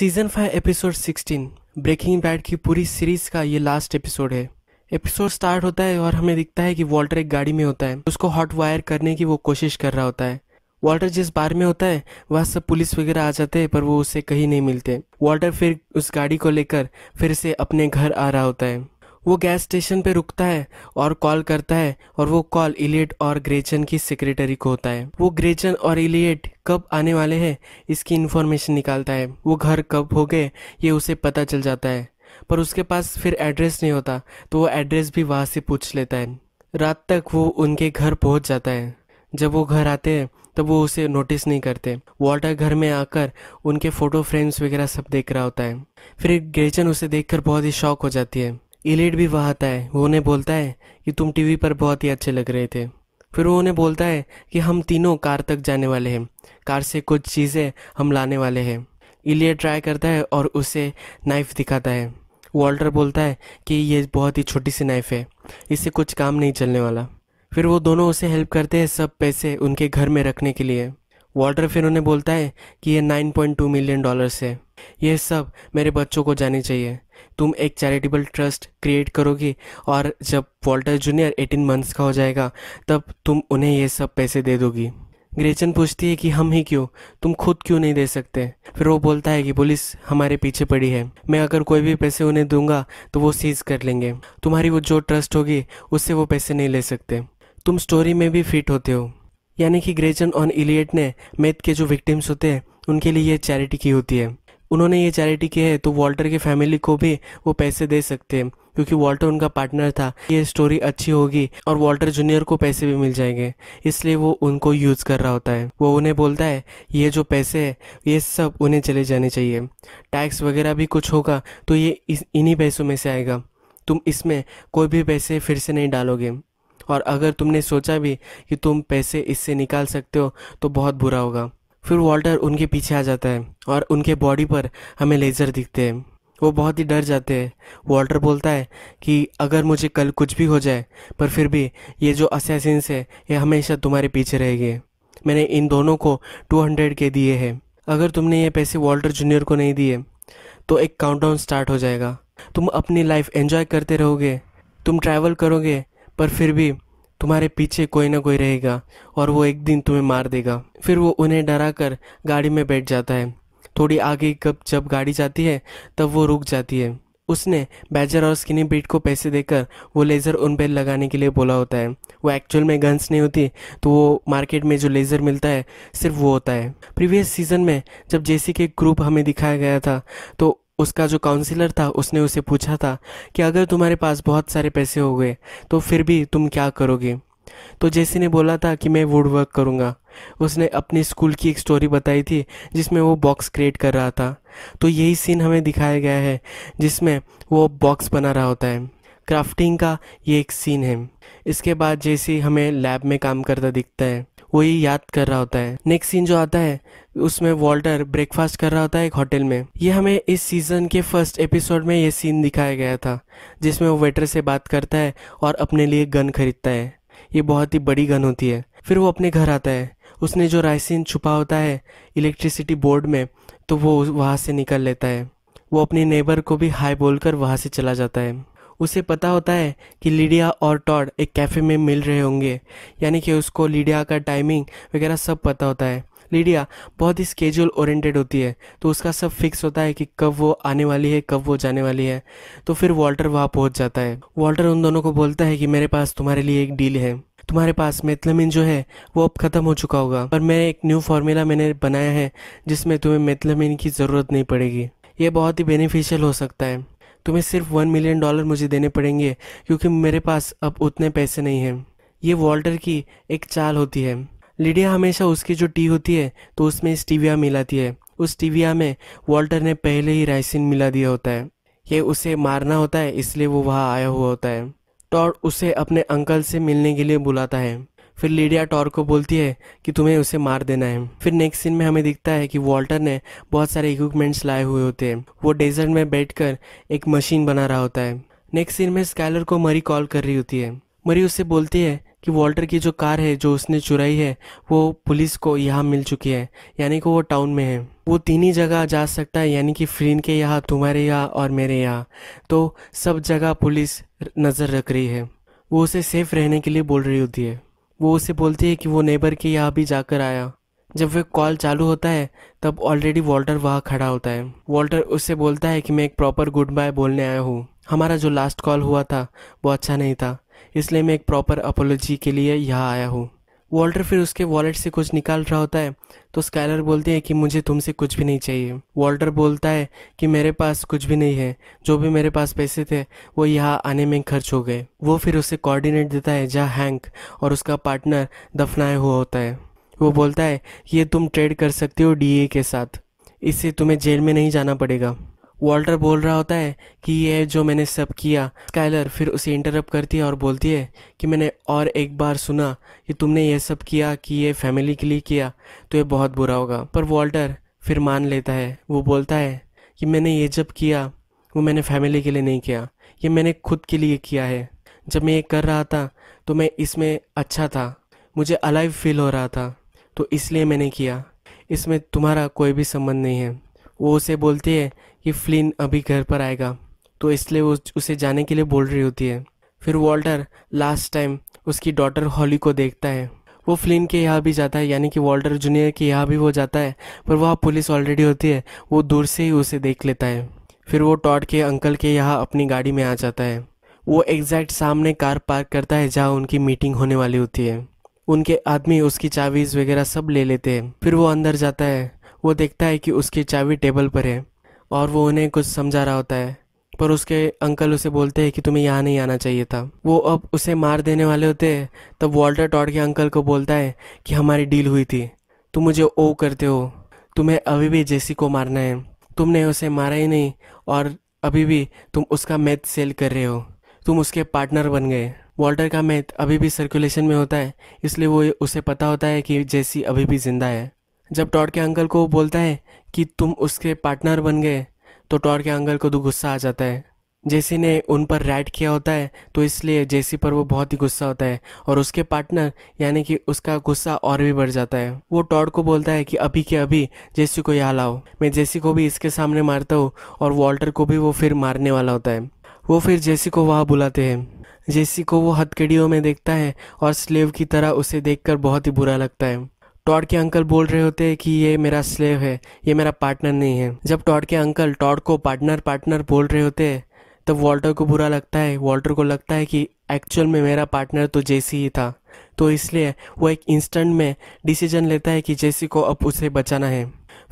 season five episode sixteen Breaking Bad की पूरी series का ये लास्ट एपिसोड है एपिसोड स्टार्ट होता है और हमें दिखता है कि वॉल्टर एक गाड़ी में होता है उसको हॉट वायर करने की वो कोशिश कर रहा होता है वॉल्टर जिस बार में होता है वहाँ सब पुलिस वगैरह आ जाते हैं पर वो उसे कहीं नहीं मिलते वॉल्टर फिर उस गाड़ी को लेकर फिर से अपने घर आ रहा होता है वो गैस स्टेशन पे रुकता है और कॉल करता है और वो कॉल इलियट और ग्रेचन की सेक्रेटरी को होता है वो ग्रेचन और इलियट कब आने वाले हैं इसकी इन्फॉर्मेशन निकालता है वो घर कब हो गए ये उसे पता चल जाता है पर उसके पास फिर एड्रेस नहीं होता तो वो एड्रेस भी वहाँ से पूछ लेता है रात तक वो उनके घर पहुँच जाता है जब वो घर आते हैं तब वो उसे नोटिस नहीं करते वॉल्टर घर में आकर उनके फ़ोटो फ्रेम्स वगैरह सब देख रहा होता है फिर ग्रेचन उसे देखकर बहुत ही शौक हो जाती है इलेट भी वहाँ आता है वो उन्हें बोलता है कि तुम टीवी पर बहुत ही अच्छे लग रहे थे फिर वो उन्हें बोलता है कि हम तीनों कार तक जाने वाले हैं कार से कुछ चीज़ें हम लाने वाले हैं इलियट ट्राई करता है और उसे नाइफ दिखाता है वॉल्टर बोलता है कि ये बहुत ही छोटी सी नाइफ है इससे कुछ काम नहीं चलने वाला फिर वो दोनों उसे हेल्प करते हैं सब पैसे उनके घर में रखने के लिए वॉल्टर फिर उन्हें बोलता है कि ये 9.2 मिलियन डॉलर्स है ये सब मेरे बच्चों को जानी चाहिए तुम एक चैरिटेबल ट्रस्ट क्रिएट करोगे और जब वॉल्टर जूनियर एटीन मंथ्स का हो जाएगा तब तुम उन्हें ये सब पैसे दे दोगी ग्रेचन पूछती है कि हम ही क्यों तुम खुद क्यों नहीं दे सकते फिर वो बोलता है कि पुलिस हमारे पीछे पड़ी है मैं अगर कोई भी पैसे उन्हें दूंगा तो वो सीज कर लेंगे तुम्हारी वो जो ट्रस्ट होगी उससे वो पैसे नहीं ले सकते तुम स्टोरी में भी फिट होते हो यानी कि ग्रेचन और इलियट ने मेथ के जो विक्टिम्स होते हैं उनके लिए ये चैरिटी की होती है उन्होंने ये चैरिटी की है तो वॉल्टर की फैमिली को भी वो पैसे दे सकते हैं क्योंकि वॉल्टर उनका पार्टनर था ये स्टोरी अच्छी होगी और वॉल्टर जूनियर को पैसे भी मिल जाएंगे इसलिए वो उनको यूज़ कर रहा होता है वो उन्हें बोलता है ये जो पैसे है ये सब उन्हें चले जाने चाहिए टैक्स वगैरह भी कुछ होगा तो ये इन्हीं पैसों में से आएगा तुम इसमें कोई भी पैसे फिर से नहीं डालोगे और अगर तुमने सोचा भी कि तुम पैसे इससे निकाल सकते हो तो बहुत बुरा होगा फिर वॉल्टर उनके पीछे आ जाता है और उनके बॉडी पर हमें लेज़र दिखते हैं वो बहुत ही डर जाते हैं वॉल्टर बोलता है कि अगर मुझे कल कुछ भी हो जाए पर फिर भी ये जो असैसिन्स है ये हमेशा तुम्हारे पीछे रहेगी मैंने इन दोनों को 200 के दिए हैं अगर तुमने ये पैसे वॉल्टर जूनियर को नहीं दिए तो एक काउंटडाउन स्टार्ट हो जाएगा तुम अपनी लाइफ एंजॉय करते रहोगे तुम ट्रैवल करोगे पर फिर भी तुम्हारे पीछे कोई ना कोई रहेगा और वो एक दिन तुम्हें मार देगा फिर वो उन्हें डरा कर गाड़ी में बैठ जाता है थोड़ी आगे कब जब गाड़ी जाती है तब वो रुक जाती है उसने बैजर और स्किनी बीट को पैसे देकर वो लेज़र उन पर लगाने के लिए बोला होता है वो एक्चुअल में गन्स नहीं होती तो वो मार्केट में जो लेज़र मिलता है सिर्फ वो होता है प्रीवियस सीज़न में जब जेसी के ग्रुप हमें दिखाया गया था तो उसका जो काउंसिलर था उसने उसे पूछा था कि अगर तुम्हारे पास बहुत सारे पैसे हो गए तो फिर भी तुम क्या करोगे तो जैसे ने बोला था कि मैं वुड वर्क करूँगा उसने अपनी स्कूल की एक स्टोरी बताई थी जिसमें वो बॉक्स क्रिएट कर रहा था तो यही सीन हमें दिखाया गया है जिसमें वो बॉक्स बना रहा होता है क्राफ्टिंग का ये एक सीन है इसके बाद जैसे हमें लैब में काम करता दिखता है वही याद कर रहा होता है नेक्स्ट सीन जो आता है उसमें वॉल्टर ब्रेकफास्ट कर रहा होता है एक होटल में ये हमें इस सीज़न के फर्स्ट एपिसोड में ये सीन दिखाया गया था जिसमें वो वेटर से बात करता है और अपने लिए गन खरीदता है ये बहुत ही बड़ी गन होती है फिर वो अपने घर आता है उसने जो राइसिन छुपा होता है इलेक्ट्रिसिटी बोर्ड में तो वो वहाँ से निकल लेता है वो अपने नेबर को भी हाई बोलकर वहाँ से चला जाता है उसे पता होता है कि लीडिया और टॉड एक कैफ़े में मिल रहे होंगे यानी कि उसको लीडिया का टाइमिंग वगैरह सब पता होता है लीडिया बहुत ही स्केजुअल ओरिएंटेड होती है तो उसका सब फिक्स होता है कि कब वो आने वाली है कब वो जाने वाली है तो फिर वॉल्टर वहाँ पहुँच जाता है वॉल्टर उन दोनों को बोलता है कि मेरे पास तुम्हारे लिए एक डील है तुम्हारे पास मेथलमिन जो है वो अब ख़त्म हो चुका होगा पर मैं एक न्यू फार्मूला मैंने बनाया है जिसमें तुम्हें मेथलमिन की ज़रूरत नहीं पड़ेगी ये बहुत ही बेनिफिशियल हो सकता है तुम्हें सिर्फ वन मिलियन डॉलर मुझे देने पड़ेंगे क्योंकि मेरे पास अब उतने पैसे नहीं हैं ये वॉल्टर की एक चाल होती है लिडिया हमेशा उसकी जो टी होती है तो उसमें स्टीविया मिलाती है उस टीविया में वॉल्टर ने पहले ही राइसिन मिला दिया होता है ये उसे मारना होता है इसलिए वो वहाँ आया हुआ होता है टॉड उसे अपने अंकल से मिलने के लिए बुलाता है फिर लीडिया टॉर को बोलती है कि तुम्हें उसे मार देना है फिर नेक्स्ट सीन में हमें दिखता है कि वॉल्टर ने बहुत सारे इक्विपमेंट्स लाए हुए होते हैं वो डेजर्ट में बैठकर एक मशीन बना रहा होता है नेक्स्ट सीन में स्कैलर को मरी कॉल कर रही होती है मरी उससे बोलती है कि वॉल्टर की जो कार है जो उसने चुराई है वो पुलिस को यहाँ मिल चुकी है यानी कि वो टाउन में है वो तीन ही जगह जा सकता है यानी कि फ्रीन के यहाँ तुम्हारे यहाँ और मेरे यहाँ तो सब जगह पुलिस नज़र रख रही है वो उसे सेफ रहने के लिए बोल रही होती है वो उसे बोलती है कि वो नेबर के यहाँ भी जाकर आया जब वह कॉल चालू होता है तब ऑलरेडी वॉल्टर वहाँ खड़ा होता है वॉल्टर उससे बोलता है कि मैं एक प्रॉपर गुड बाय बोलने आया हूँ हमारा जो लास्ट कॉल हुआ था वो अच्छा नहीं था इसलिए मैं एक प्रॉपर अपोलॉजी के लिए यहाँ आया हूँ वॉल्टर फिर उसके वॉलेट से कुछ निकाल रहा होता है तो स्काइलर बोलती है कि मुझे तुमसे कुछ भी नहीं चाहिए वॉल्टर बोलता है कि मेरे पास कुछ भी नहीं है जो भी मेरे पास पैसे थे वो यहाँ आने में खर्च हो गए वो फिर उसे कोऑर्डिनेट देता है जहाँ हैंक और उसका पार्टनर दफनाया हुआ होता है वो बोलता है ये तुम ट्रेड कर सकते हो डी के साथ इससे तुम्हें जेल में नहीं जाना पड़ेगा वॉल्टर बोल रहा होता है कि ये जो मैंने सब किया स्काइलर फिर उसे इंटरप्ट करती है और बोलती है कि मैंने और एक बार सुना कि तुमने ये सब किया कि ये फैमिली के लिए किया तो ये बहुत बुरा होगा पर वॉल्टर फिर मान लेता है वो बोलता है कि मैंने ये जब किया वो मैंने फैमिली के लिए नहीं किया ये मैंने खुद के लिए किया है जब मैं ये कर रहा था तो मैं इसमें अच्छा था मुझे अलाइव फील हो रहा था तो इसलिए मैंने किया इसमें तुम्हारा कोई भी संबंध नहीं है वो उसे बोलती है कि फ्लिन अभी घर पर आएगा तो इसलिए वो उसे जाने के लिए बोल रही होती है फिर वॉल्टर लास्ट टाइम उसकी डॉटर हॉली को देखता है वो फ्लिन के यहाँ भी जाता है यानी कि वॉल्टर जूनियर के यहाँ भी वो जाता है पर वहाँ पुलिस ऑलरेडी होती है वो दूर से ही उसे देख लेता है फिर वो टॉड के अंकल के यहाँ अपनी गाड़ी में आ जाता है वो एग्जैक्ट सामने कार पार्क करता है जहाँ उनकी मीटिंग होने वाली होती है उनके आदमी उसकी चाबीज वगैरह सब ले लेते हैं फिर वो अंदर जाता है वो देखता है कि उसकी चाबी टेबल पर है और वो उन्हें कुछ समझा रहा होता है पर उसके अंकल उसे बोलते हैं कि तुम्हें यहाँ नहीं आना चाहिए था वो अब उसे मार देने वाले होते हैं तब वॉल्टर टॉड के अंकल को बोलता है कि हमारी डील हुई थी तुम मुझे ओ करते हो तुम्हें अभी भी जेसी को मारना है तुमने उसे मारा ही नहीं और अभी भी तुम उसका मैथ सेल कर रहे हो तुम उसके पार्टनर बन गए वॉल्टर का मैथ अभी भी सर्कुलेशन में होता है इसलिए वो उसे पता होता है कि जेसी अभी भी जिंदा है जब टॉड के अंकल को बोलता है कि तुम उसके पार्टनर बन गए तो टॉड के अंकल को तो गुस्सा आ जाता है जेसी ने उन पर रैड किया होता है तो इसलिए जेसी पर वो बहुत ही गुस्सा होता है और उसके पार्टनर यानी कि उसका गुस्सा और भी बढ़ जाता है वो टॉड को बोलता है कि अभी के अभी जेसी को यहाँ लाओ मैं जेसी को भी इसके सामने मारता हूँ और वॉल्टर को भी वो फिर मारने वाला होता है वो फिर जेसी को वहाँ बुलाते हैं जेसी को वो हथकड़ियों में देखता है और स्लेव की तरह उसे देखकर बहुत ही बुरा लगता है टॉड के अंकल बोल रहे होते हैं कि ये मेरा स्लेव है ये मेरा पार्टनर नहीं है जब टॉड के अंकल टॉड को पार्टनर पार्टनर बोल रहे होते हैं तब वॉल्टर को बुरा लगता है वॉल्टर को लगता है कि एक्चुअल में मेरा पार्टनर तो जेसी ही था तो इसलिए वो एक इंस्टेंट में डिसीजन लेता है कि जेसी को अब उसे बचाना है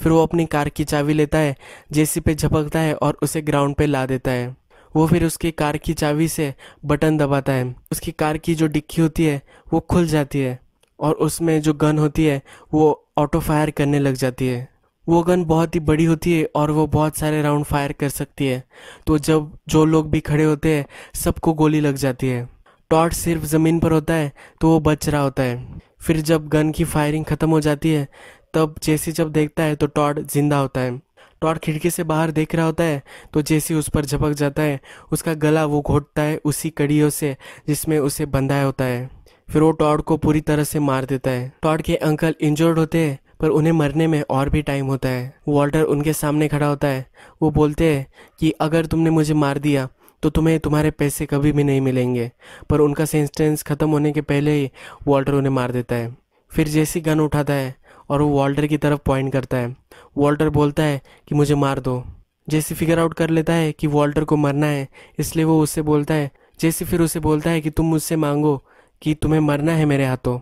फिर वो अपनी कार की चाबी लेता है जेसी पे झपकता है और उसे ग्राउंड पे ला देता है वो फिर उसकी कार की चाबी से बटन दबाता है उसकी कार की जो डिक्की होती है वो खुल जाती है और उसमें जो गन होती है वो ऑटो फायर करने लग जाती है वो गन बहुत ही बड़ी होती है और वो बहुत सारे राउंड फायर कर सकती है तो जब जो लोग भी खड़े होते हैं सबको गोली लग जाती है टॉर्च सिर्फ ज़मीन पर होता है तो वो बच रहा होता है फिर जब गन की फायरिंग ख़त्म हो जाती है तब जेसी जब देखता है तो टॉट जिंदा होता है टॉट खिड़की से बाहर देख रहा होता है तो जेसी उस पर झपक जाता है उसका गला वो घोटता है उसी कड़ियों से जिसमें उसे बंधाया होता है फिर वो टॉड को पूरी तरह से मार देता है टॉड के अंकल इंजर्ड होते हैं पर उन्हें मरने में और भी टाइम होता है वॉल्टर उनके सामने खड़ा होता है वो बोलते हैं कि अगर तुमने मुझे मार दिया तो तुम्हें तुम्हारे पैसे कभी भी नहीं मिलेंगे पर उनका सेंस्टेंस ख़त्म होने के पहले ही वॉल्टर उन्हें मार देता है फिर जैसी गन उठाता है और वो वॉल्टर की तरफ पॉइंट करता है वॉल्टर बोलता है कि मुझे मार दो जैसी फिगर आउट कर लेता है कि वॉल्टर को मरना है इसलिए वो उससे बोलता है जैसी फिर उसे बोलता है कि तुम मुझसे मांगो कि तुम्हें मरना है मेरे हाथों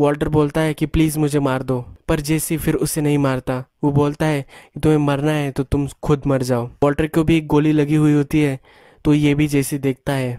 वॉल्टर बोलता है कि प्लीज़ मुझे मार दो पर जेसी फिर उसे नहीं मारता वो बोलता है कि तुम्हें मरना है तो तुम खुद मर जाओ वॉल्टर को भी एक गोली लगी हुई होती है तो ये भी जेसी देखता है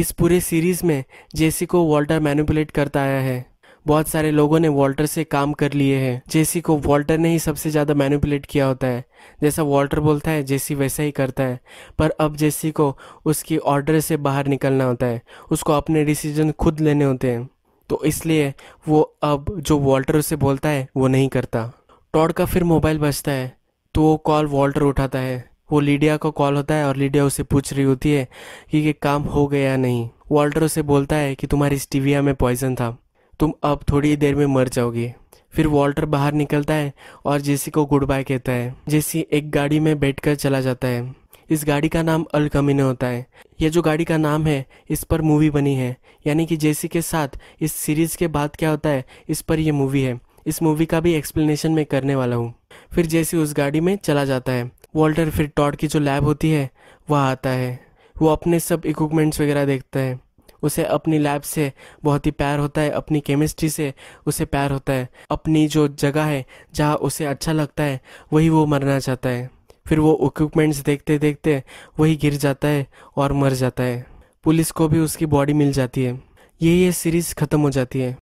इस पूरे सीरीज़ में जेसी को वॉल्टर मैनिपुलेट करता आया है बहुत सारे लोगों ने वॉल्टर से काम कर लिए हैं जेसी को वॉल्टर ने ही सबसे ज़्यादा मैनिपुलेट किया होता है जैसा वॉल्टर बोलता है जेसी वैसा ही करता है पर अब जेसी को उसकी ऑर्डर से बाहर निकलना होता है उसको अपने डिसीजन खुद लेने होते हैं तो इसलिए वो अब जो वॉल्टर उसे बोलता है वो नहीं करता टॉड का फिर मोबाइल बजता है तो वो कॉल वॉल्टर उठाता है वो लीडिया का कॉल होता है और लीडिया उसे पूछ रही होती है कि ये काम हो गया नहीं वॉल्टर उसे बोलता है कि तुम्हारी स्टीविया में पॉइजन था तुम अब थोड़ी देर में मर जाओगी फिर वॉल्टर बाहर निकलता है और जेसी को गुड बाय कहता है जेसी एक गाड़ी में बैठकर चला जाता है इस गाड़ी का नाम अल कमीनो होता है यह जो गाड़ी का नाम है इस पर मूवी बनी है यानी कि जेसी के साथ इस सीरीज़ के बाद क्या होता है इस पर यह मूवी है इस मूवी का भी एक्सप्लेनेशन मैं करने वाला हूँ फिर जेसी उस गाड़ी में चला जाता है वॉल्टर फिर टॉड की जो लैब होती है वह आता है वो अपने सब इक्विपमेंट्स वगैरह देखता है उसे अपनी लैब से बहुत ही प्यार होता है अपनी केमिस्ट्री से उसे प्यार होता है अपनी जो जगह है जहाँ उसे अच्छा लगता है वही वो मरना चाहता है फिर वो इक्विपमेंट्स देखते देखते वही गिर जाता है और मर जाता है पुलिस को भी उसकी बॉडी मिल जाती है यही ये सीरीज़ ख़त्म हो जाती है